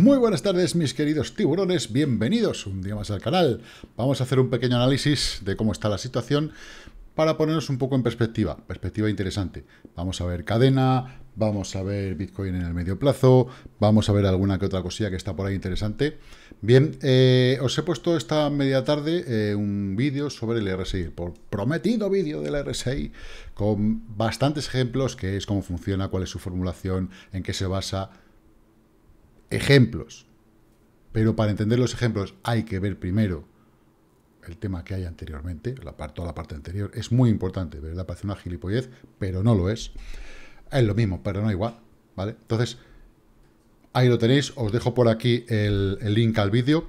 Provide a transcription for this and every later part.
Muy buenas tardes mis queridos tiburones, bienvenidos un día más al canal. Vamos a hacer un pequeño análisis de cómo está la situación para ponernos un poco en perspectiva, perspectiva interesante. Vamos a ver cadena, vamos a ver Bitcoin en el medio plazo, vamos a ver alguna que otra cosilla que está por ahí interesante. Bien, eh, os he puesto esta media tarde eh, un vídeo sobre el RSI, por prometido vídeo del RSI, con bastantes ejemplos, que es cómo funciona, cuál es su formulación, en qué se basa, ejemplos. Pero para entender los ejemplos hay que ver primero el tema que hay anteriormente, la parte, toda la parte anterior. Es muy importante, ¿verdad? Parece una gilipollez, pero no lo es. Es lo mismo, pero no igual, ¿vale? Entonces, ahí lo tenéis. Os dejo por aquí el, el link al vídeo.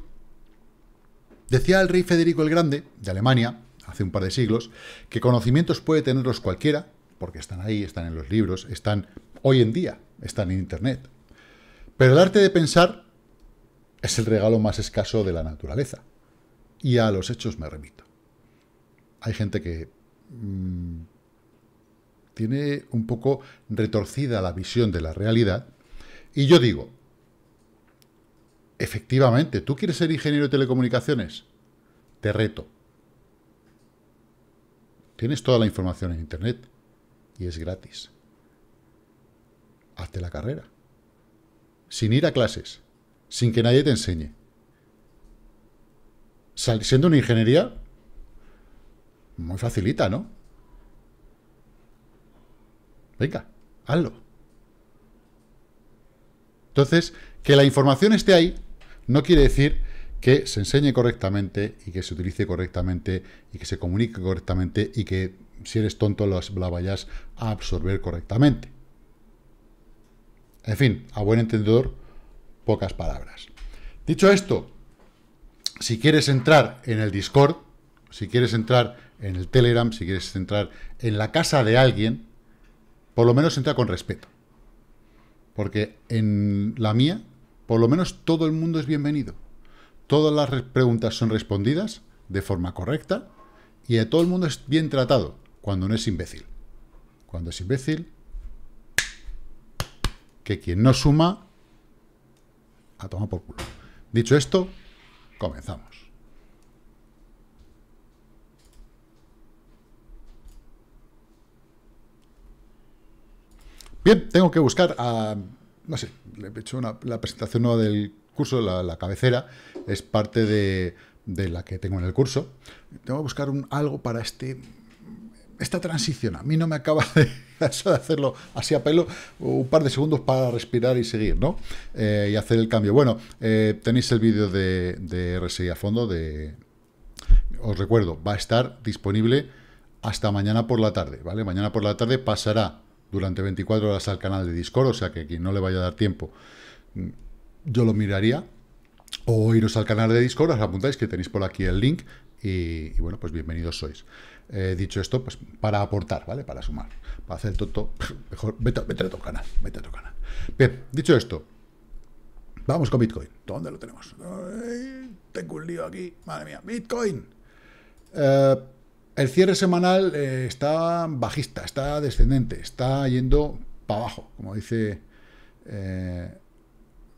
Decía el rey Federico el Grande, de Alemania, hace un par de siglos, que conocimientos puede tenerlos cualquiera, porque están ahí, están en los libros, están hoy en día, están en Internet. Pero el arte de pensar es el regalo más escaso de la naturaleza. Y a los hechos me remito. Hay gente que mm, tiene un poco retorcida la visión de la realidad. Y yo digo, efectivamente, ¿tú quieres ser ingeniero de telecomunicaciones? Te reto. Tienes toda la información en Internet y es gratis. Hazte la carrera sin ir a clases, sin que nadie te enseñe. siendo una ingeniería muy facilita, ¿no? Venga, hazlo. Entonces, que la información esté ahí no quiere decir que se enseñe correctamente y que se utilice correctamente y que se comunique correctamente y que si eres tonto las la vayas a absorber correctamente. En fin, a buen entendedor, pocas palabras. Dicho esto, si quieres entrar en el Discord, si quieres entrar en el Telegram, si quieres entrar en la casa de alguien, por lo menos entra con respeto. Porque en la mía, por lo menos todo el mundo es bienvenido. Todas las preguntas son respondidas de forma correcta y a todo el mundo es bien tratado cuando no es imbécil. Cuando es imbécil, que quien no suma, a toma por culo. Dicho esto, comenzamos. Bien, tengo que buscar a... No sé, le he hecho una, la presentación nueva del curso, la, cabecera, es parte de, de, la que tengo en el curso. Tengo que buscar un, algo para este esta transición a mí no me acaba de, de hacerlo así a pelo, un par de segundos para respirar y seguir, ¿no? Eh, y hacer el cambio. Bueno, eh, tenéis el vídeo de, RSI a fondo, de, os recuerdo, va a estar disponible hasta mañana por la tarde, ¿vale? Mañana por la tarde pasará durante 24 horas al canal de Discord, o sea que quien no le vaya a dar tiempo, mm, yo lo miraría. O iros al canal de Discord, os apuntáis que tenéis por aquí el link y bueno, pues bienvenidos sois. Eh, dicho esto, pues para aportar, ¿vale? Para sumar. Para hacer todo, mejor vete, vete, a tu canal, vete a tu canal. Bien, dicho esto, vamos con Bitcoin. ¿Dónde lo tenemos? tengo un lío aquí, madre mía, Bitcoin. Eh, el cierre semanal eh, está bajista, está descendente, está yendo para abajo, como dice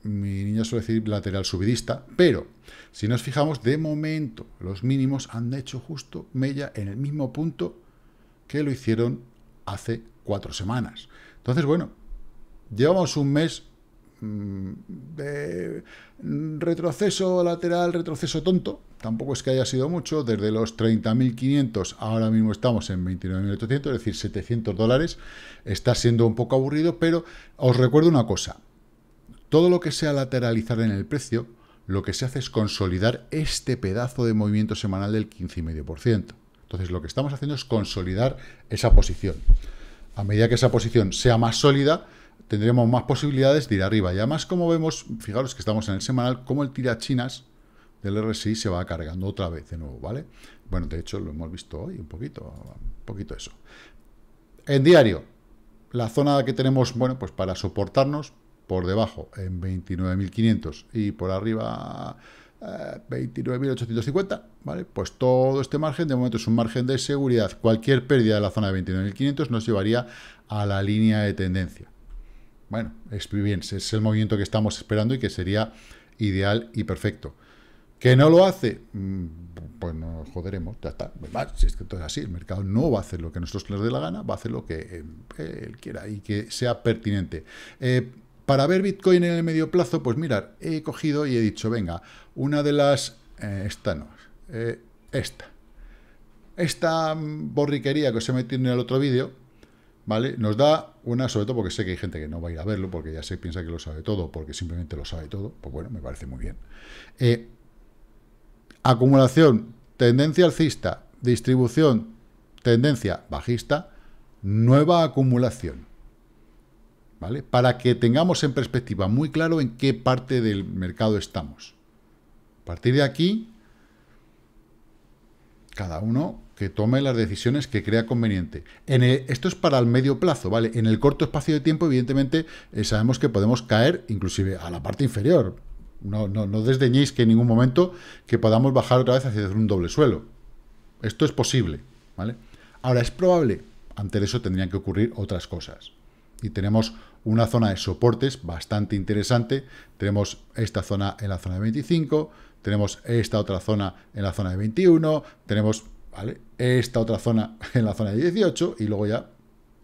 mi niña suele decir lateral subidista, pero si nos fijamos, de momento los mínimos han hecho justo mella en el mismo punto que lo hicieron hace cuatro semanas. Entonces, bueno, llevamos un mes mm, de retroceso lateral, retroceso tonto, tampoco es que haya sido mucho, desde los 30.500 ahora mismo estamos en 29.800, es decir, 700 dólares, está siendo un poco aburrido, pero os recuerdo una cosa, todo lo que sea lateralizar en el precio, lo que se hace es consolidar este pedazo de movimiento semanal del 15,5%. Entonces, lo que estamos haciendo es consolidar esa posición. A medida que esa posición sea más sólida, tendremos más posibilidades de ir arriba. Y además, como vemos, fijaros que estamos en el semanal, como el tirachinas del RSI se va cargando otra vez de nuevo, ¿vale? Bueno, de hecho, lo hemos visto hoy un poquito, un poquito eso. En diario, la zona que tenemos, bueno, pues para soportarnos, por debajo en 29.500 y por arriba 29.850, eh, ¿vale? Pues todo este margen de momento es un margen de seguridad. Cualquier pérdida de la zona de 29.500 nos llevaría a la línea de tendencia. Bueno, es bien, es el movimiento que estamos esperando y que sería ideal y perfecto. ¿Que no lo hace? Mm, pues nos joderemos, ya está. Pues si es que todo es así, el mercado no va a hacer lo que nosotros les dé la gana, va a hacer lo que eh, él quiera y que sea pertinente. Eh, para ver Bitcoin en el medio plazo, pues mirar, he cogido y he dicho, venga, una de las... Eh, esta no, eh, esta. Esta borriquería que os he metido en el otro vídeo, ¿vale? Nos da una, sobre todo porque sé que hay gente que no va a ir a verlo, porque ya se piensa que lo sabe todo, porque simplemente lo sabe todo, pues bueno, me parece muy bien. Eh, acumulación, tendencia alcista, distribución, tendencia bajista, nueva acumulación. Para que tengamos en perspectiva muy claro en qué parte del mercado estamos. A partir de aquí, cada uno que tome las decisiones que crea conveniente. En esto es para el medio plazo, ¿vale? En el corto espacio de tiempo, evidentemente, eh, sabemos que podemos caer inclusive a la parte inferior. No, no, no desdeñéis que en ningún momento que podamos bajar otra vez hacia un doble suelo. Esto es posible, ¿vale? Ahora, es probable, ante eso tendrían que ocurrir otras cosas. Y tenemos una zona de soportes bastante interesante. Tenemos esta zona en la zona de 25, tenemos esta otra zona en la zona de 21, tenemos ¿vale? esta otra zona en la zona de 18 y luego ya...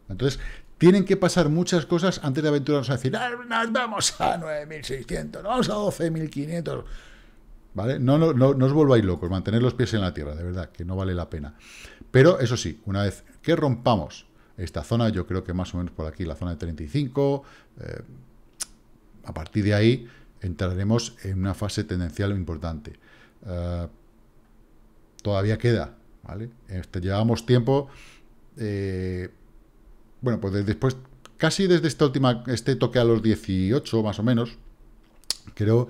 Entonces, tienen que pasar muchas cosas antes de aventurarnos a decir, ah, vamos a 9.600, vamos a 12.500. ¿Vale? No, no, no, no os volváis locos, mantener los pies en la tierra, de verdad, que no vale la pena. Pero eso sí, una vez que rompamos esta zona, yo creo que más o menos por aquí, la zona de 35. Eh, a partir de ahí entraremos en una fase tendencial importante. Eh, todavía queda, ¿vale? Este, llevamos tiempo, eh, bueno, pues después, casi desde esta última, este toque a los 18 más o menos, creo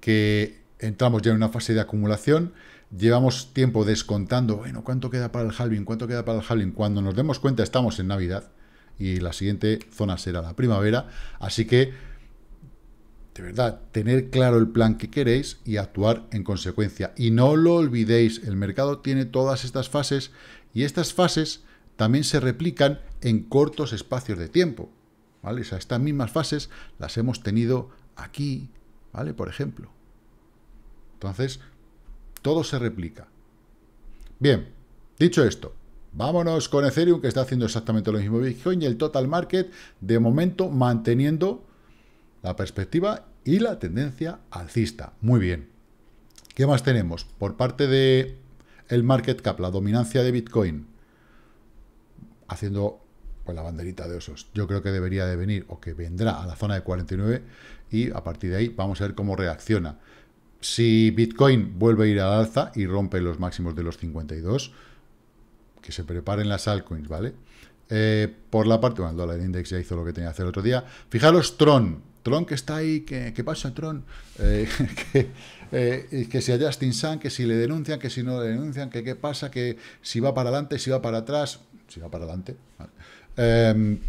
que entramos ya en una fase de acumulación llevamos tiempo descontando, bueno, ¿cuánto queda para el halving? ¿Cuánto queda para el halving? Cuando nos demos cuenta estamos en Navidad y la siguiente zona será la primavera, así que de verdad, tener claro el plan que queréis y actuar en consecuencia. Y no lo olvidéis, el mercado tiene todas estas fases y estas fases también se replican en cortos espacios de tiempo. ¿vale? O estas mismas fases las hemos tenido aquí, ¿vale? Por ejemplo. Entonces, todo se replica. Bien, dicho esto, vámonos con Ethereum, que está haciendo exactamente lo mismo Bitcoin, y el total market, de momento, manteniendo la perspectiva y la tendencia alcista. Muy bien. ¿Qué más tenemos? Por parte de el market cap, la dominancia de Bitcoin, haciendo pues, la banderita de osos. Yo creo que debería de venir o que vendrá a la zona de 49 y a partir de ahí vamos a ver cómo reacciona. Si Bitcoin vuelve a ir al alza y rompe los máximos de los 52, que se preparen las altcoins, ¿vale? Eh, por la parte, bueno, el dólar index ya hizo lo que tenía que hacer el otro día. Fijaros, Tron. Tron que está ahí, ¿qué, qué pasa, Tron? Eh, que, eh, que, si a Justin Sun, que si le denuncian, que si no le denuncian, que qué pasa, que si va para adelante, si va para atrás, si va para adelante. Em,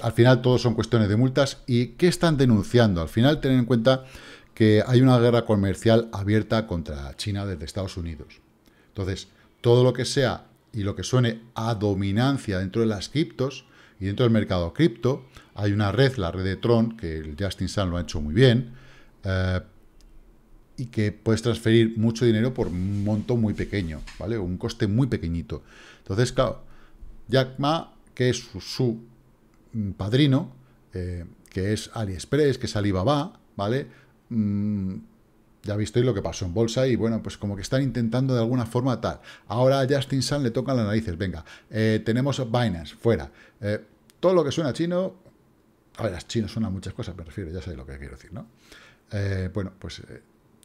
al final, todo son cuestiones de multas. ¿Y qué están denunciando? Al final, tener en cuenta que hay una guerra comercial abierta contra China desde Estados Unidos. Entonces, todo lo que sea y lo que suene a dominancia dentro de las criptos y dentro del mercado cripto, hay una red, la red de Tron, que el Justin Sun lo ha hecho muy bien, eh, y que puedes transferir mucho dinero por un monto muy pequeño, ¿vale? un coste muy pequeñito. Entonces, claro, Jack Ma, que es su, mm, padrino, eh, que es AliExpress, que es Alibaba, ¿vale? Mm, ya visteis lo que pasó en bolsa y bueno, pues como que están intentando de alguna forma tal. Ahora a Justin Sun le tocan las narices, venga, eh, tenemos Binance, fuera. Eh, todo lo que suena chino, a ver, chino a muchas cosas, me refiero, ya sabéis lo que quiero decir, ¿no? Eh, bueno, pues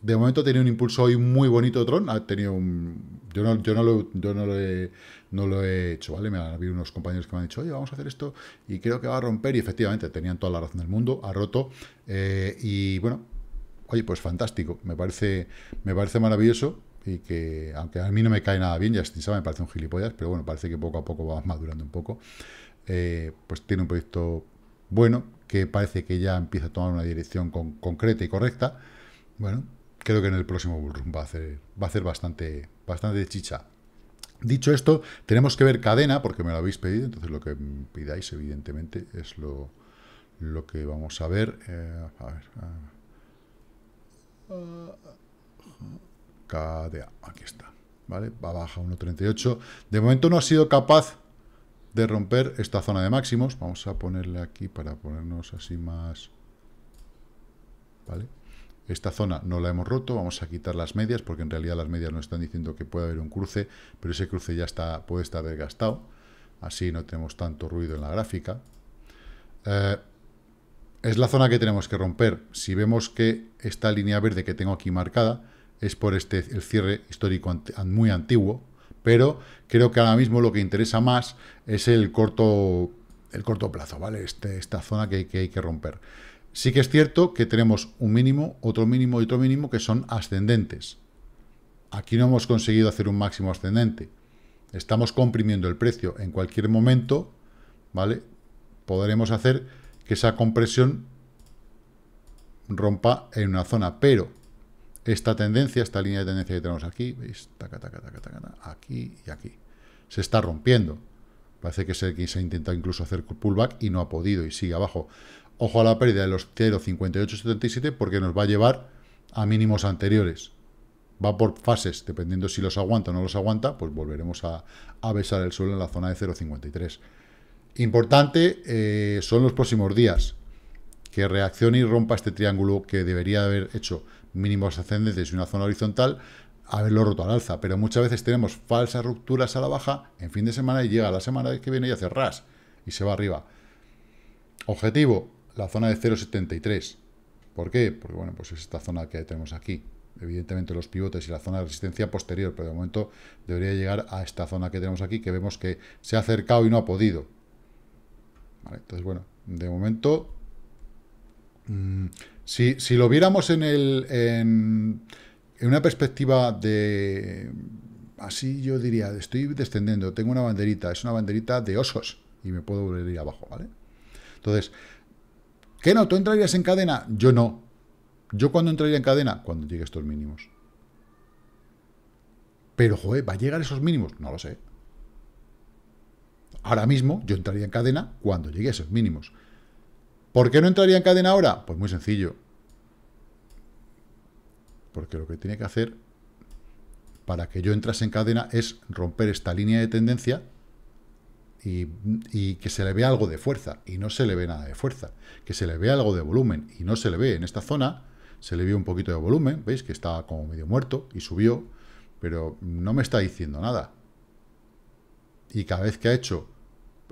de momento tenía un impulso hoy muy bonito Tron, ha tenido un... Yo no, yo no, lo, he, no lo he hecho, ¿vale? Me han habido unos compañeros que me han dicho, oye, vamos a hacer esto y creo que va a romper y efectivamente tenían toda la razón del mundo, ha roto y bueno, oye, pues fantástico, me parece, me parece maravilloso y que, aunque a mí no me cae nada bien, ya saber, me parece un gilipollas, pero bueno, parece que poco a poco va madurando un poco, eh, pues tiene un proyecto bueno, que parece que ya empieza a tomar una dirección concreta y correcta, bueno, creo que en el próximo Bullrun va a hacer, va a hacer bastante, bastante chicha. Dicho esto, tenemos que ver cadena, porque me lo habéis pedido, entonces lo que pidáis, evidentemente, es lo, lo que vamos a ver, eh, a ver. KDA, aquí está, ¿vale? Va baja 1.38. De momento no ha sido capaz de romper esta zona de máximos. Vamos a ponerle aquí para ponernos así más... ¿Vale? Esta zona no la hemos roto, vamos a quitar las medias, porque en realidad las medias nos están diciendo que puede haber un cruce, pero ese cruce ya está, puede estar desgastado. Así no tenemos tanto ruido en la gráfica. Eh, es la zona que tenemos que romper. Si vemos que esta línea verde que tengo aquí marcada es por este, el cierre histórico muy antiguo, pero creo que ahora mismo lo que interesa más es el corto, el corto plazo, ¿vale? Este, esta zona que, que hay que romper. Sí que es cierto que tenemos un mínimo, otro mínimo y otro mínimo que son ascendentes. Aquí no hemos conseguido hacer un máximo ascendente. Estamos comprimiendo el precio. En cualquier momento, ¿vale? Podremos hacer que esa compresión rompa en una zona, pero esta tendencia, esta línea de tendencia que tenemos aquí, veis, taca, taca, taca, aquí y aquí, se está rompiendo. Parece que se, que se ha intentado incluso hacer pullback y no ha podido y sigue abajo. Ojo a la pérdida de los 0,5877 porque nos va a llevar a mínimos anteriores. Va por fases, dependiendo si los aguanta o no los aguanta, pues volveremos a, a besar el suelo en la zona de 0,53. Importante eh, son los próximos días, que reaccione y rompa este triángulo que debería haber hecho mínimos ascendentes y una zona horizontal, haberlo roto al alza, pero muchas veces tenemos falsas rupturas a la baja en fin de semana y llega la semana que viene y hace ras y se va arriba. Objetivo, la zona de 0.73. ¿Por qué? Porque bueno, pues es esta zona que tenemos aquí. Evidentemente los pivotes y la zona de resistencia posterior, pero de momento debería llegar a esta zona que tenemos aquí, que vemos que se ha acercado y no ha podido. Entonces, bueno, de momento, mm, si, si, lo viéramos en, el, en, en una perspectiva de, así yo diría, estoy descendiendo, tengo una banderita, es una banderita de osos, y me puedo volver a ir abajo, ¿vale? Entonces, ¿qué no? ¿Tú entrarías en cadena? Yo no. ¿Yo cuándo entraría en cadena? Cuando llegue estos mínimos. Pero, joder, ¿va a llegar esos mínimos? No lo sé. Ahora mismo yo entraría en cadena cuando llegue a esos mínimos. ¿Por qué no entraría en cadena ahora? Pues muy sencillo. Porque lo que tiene que hacer para que yo entrase en cadena es romper esta línea de tendencia y, que se le vea algo de fuerza, y no se le ve nada de fuerza, que se le vea algo de volumen, y no se le ve en esta zona, se le vio un poquito de volumen, veis que estaba como medio muerto, y subió, pero no me está diciendo nada. Y cada vez que ha hecho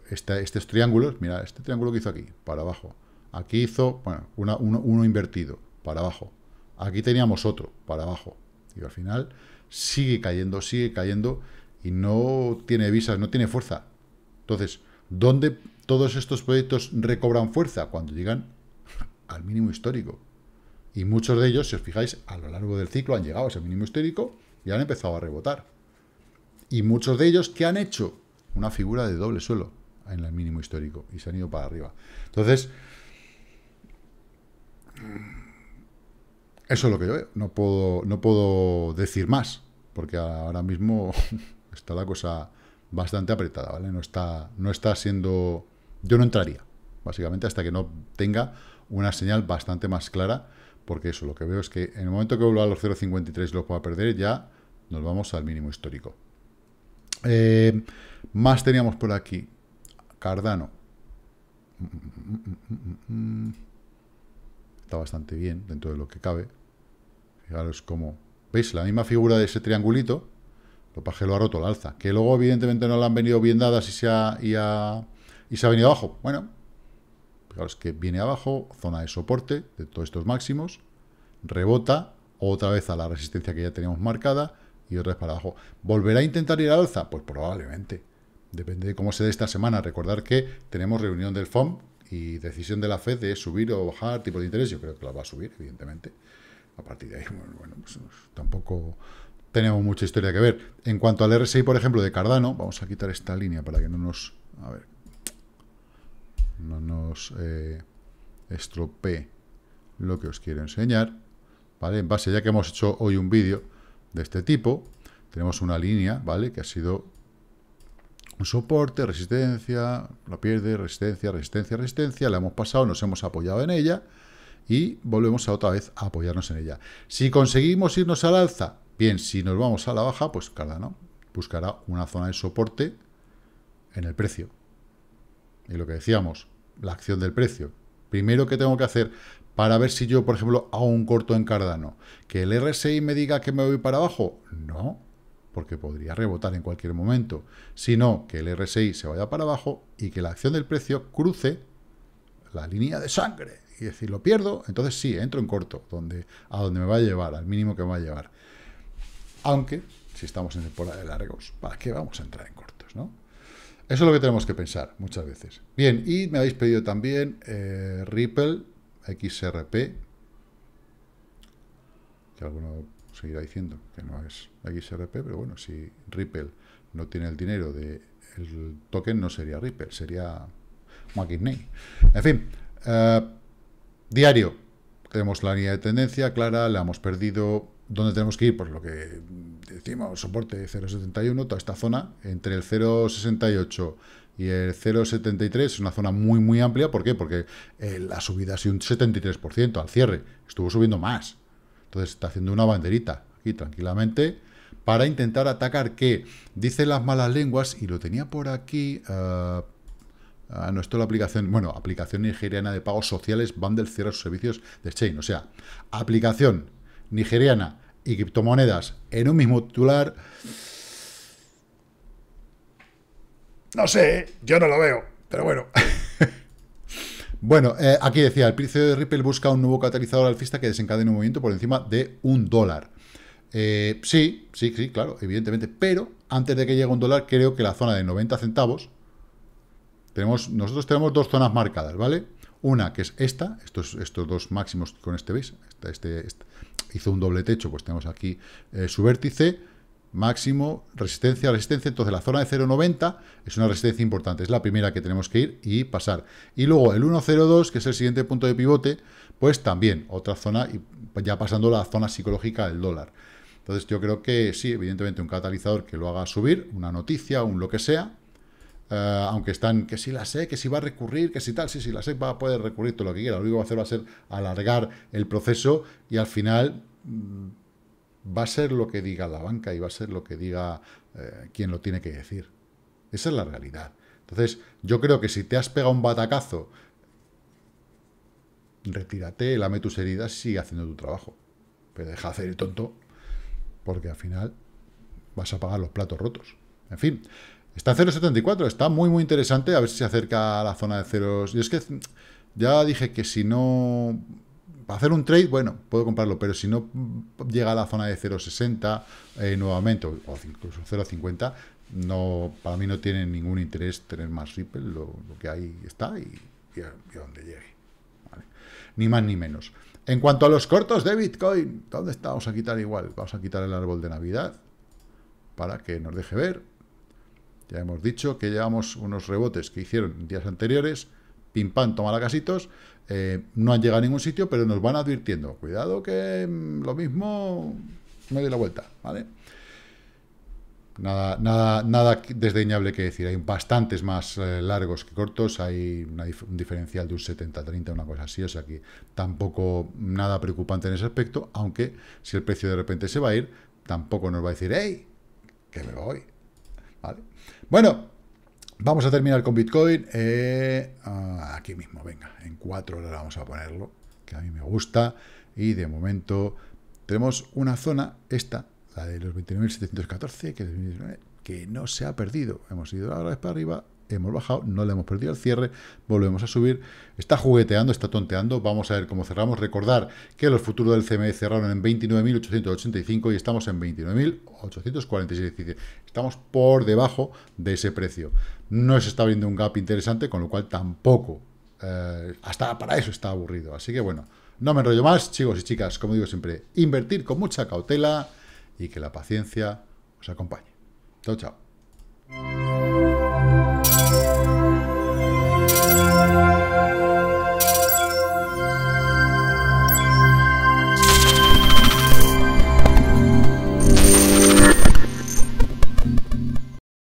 este, estos triángulos, mira, este triángulo que hizo aquí, para abajo. Aquí hizo, bueno, uno, uno, invertido, para abajo. Aquí teníamos otro, para abajo. Y al final sigue cayendo, sigue cayendo y no tiene visas, no tiene fuerza. Entonces, ¿dónde todos estos proyectos recobran fuerza? Cuando llegan al mínimo histórico. Y muchos de ellos, si os fijáis, a lo largo del ciclo han llegado a ese mínimo histórico y han empezado a rebotar. Y muchos de ellos, ¿qué han hecho? Una figura de doble suelo en el mínimo histórico y se han ido para arriba. Entonces, eso es lo que yo veo. No puedo, no puedo decir más, porque ahora mismo está la cosa bastante apretada, ¿vale? No está, no está siendo... Yo no entraría, básicamente, hasta que no tenga una señal bastante más clara, porque eso, lo que veo es que en el momento que vuelva a los 0.53 lo pueda perder, ya nos vamos al mínimo histórico. Eh, más teníamos por aquí. Cardano. Está bastante bien dentro de lo que cabe. Fijaros cómo... ¿Veis? La misma figura de ese triangulito. Lo paje lo ha roto la alza. Que luego, evidentemente, no la han venido bien dadas y se ha, y y se ha venido abajo. Bueno, fijaros que viene abajo, zona de soporte de todos estos máximos. Rebota otra vez a la resistencia que ya teníamos marcada y otra vez para abajo. ¿Volverá a intentar ir al alza? Pues probablemente. Depende de cómo se dé esta semana. Recordar que tenemos reunión del FOM y decisión de la FED de subir o bajar tipo de interés. Yo creo que la va a subir, evidentemente. A partir de ahí, bueno, pues tampoco tenemos mucha historia que ver. En cuanto al RSI, por ejemplo, de Cardano, vamos a quitar esta línea para que no nos... A ver. No nos eh, estropee lo que os quiero enseñar. ¿Vale? En base, ya que hemos hecho hoy un vídeo de este tipo, tenemos una línea, ¿vale? Que ha sido un soporte, resistencia, la pierde, resistencia, resistencia, resistencia, la hemos pasado, nos hemos apoyado en ella y volvemos a otra vez a apoyarnos en ella. Si conseguimos irnos al alza, bien, si nos vamos a la baja, pues Cardano buscará una zona de soporte en el precio. Y lo que decíamos, la acción del precio. Primero que tengo que hacer para ver si yo, por ejemplo, hago un corto en Cardano, que el RSI me diga que me voy para abajo, no, porque podría rebotar en cualquier momento, sino que el RSI se vaya para abajo y que la acción del precio cruce la línea de sangre. Y decir, lo pierdo, entonces sí, entro en corto, donde, a donde me va a llevar, al mínimo que me va a llevar. Aunque, si estamos en el temporada de largos, ¿para qué vamos a entrar en cortos, Eso es lo que tenemos que pensar muchas veces. Bien, y me habéis pedido también eh, Ripple, XRP, que alguno seguirá diciendo que no es XRP, pero bueno, si Ripple no tiene el dinero de el token, no sería Ripple, sería McKinney. En fin, eh, diario, tenemos la línea de tendencia clara, la hemos perdido. ¿Dónde tenemos que ir? Pues lo que decimos, soporte 0.71, toda esta zona, entre el 0.68 y el 0,73 es una zona muy, muy amplia. ¿Por qué? Porque eh, la subida ha sido un 73% al cierre. Estuvo subiendo más. Entonces está haciendo una banderita aquí tranquilamente para intentar atacar que dicen las malas lenguas y lo tenía por aquí... a ah, ah, nuestro la aplicación, bueno, aplicación nigeriana de pagos sociales, Bundle cierra sus servicios de chain O sea, aplicación nigeriana y criptomonedas en un mismo titular. No sé, ¿eh? yo no lo veo, pero bueno. Bueno, eh, aquí decía, el precio de Ripple busca un nuevo catalizador alcista que desencadene un movimiento por encima de un dólar. Eh, sí, sí, sí, claro, evidentemente. Pero antes de que llegue un dólar, creo que la zona de 90 centavos, tenemos, nosotros tenemos dos zonas marcadas, ¿vale? Una que es esta, estos, estos dos máximos con este, ¿veis? Este, este, este hizo un doble techo, pues tenemos aquí eh, su vértice máximo, resistencia, resistencia. Entonces, la zona de 0,90 es una resistencia importante. Es la primera que tenemos que ir y pasar. Y luego el 1,02, que es el siguiente punto de pivote, pues también otra zona, y ya pasando la zona psicológica del dólar. Entonces, yo creo que sí, evidentemente, un catalizador que lo haga subir, una noticia, un lo que sea, eh, aunque están que si la sé, que si va a recurrir, que si tal, sí, si la sé, va a poder recurrir todo lo que quiera, lo único que va a hacer va a ser alargar el proceso y al final mm, va a ser lo que diga la banca y va a ser lo que diga eh, quien lo tiene que decir. Esa es la realidad. Entonces, yo creo que si te has pegado un batacazo, retírate, lame tus heridas y sigue haciendo tu trabajo. Pero deja de hacer el tonto, porque al final vas a pagar los platos rotos. En fin, está en 0.74, está muy, muy interesante. A ver si se acerca a la zona de ceros. Y es que ya dije que si no para hacer un trade, bueno, puedo comprarlo, pero si no llega a la zona de 0,60 eh, nuevamente, o incluso 0,50, no, para mí no tiene ningún interés tener más Ripple, lo, que ahí está y, a, donde llegue. Ni más ni menos. En cuanto a los cortos de Bitcoin, ¿dónde está? Vamos a quitar igual, vamos a quitar el árbol de Navidad para que nos deje ver. Ya hemos dicho que llevamos unos rebotes que hicieron días anteriores, pim pam, toma la casitos, eh, no han llegado a ningún sitio, pero nos van advirtiendo. Cuidado que mm, lo mismo me doy la vuelta, ¿vale? Nada, nada, nada desdeñable que decir. Hay bastantes más eh, largos que cortos. Hay un diferencial de un 70-30, una cosa así. O sea que tampoco nada preocupante en ese aspecto. Aunque si el precio de repente se va a ir, tampoco nos va a decir, ¡Ey! Que me voy. ¿Vale? Bueno, Vamos a terminar con Bitcoin. Eh, ah, aquí mismo, venga. En cuatro horas vamos a ponerlo, que a mí me gusta. Y de momento tenemos una zona, esta, la de los 29.714, que, que no se ha perdido. Hemos ido ahora vez para arriba, hemos bajado, no le hemos perdido el cierre, volvemos a subir, está jugueteando, está tonteando, vamos a ver cómo cerramos, recordar que los futuros del CME cerraron en 29.885 y estamos en 29.846, estamos por debajo de ese precio, no se está abriendo un gap interesante, con lo cual tampoco, eh, hasta para eso está aburrido, así que bueno, no me enrollo más, chicos y chicas, como digo siempre, invertir con mucha cautela y que la paciencia os acompañe. Chao, chao.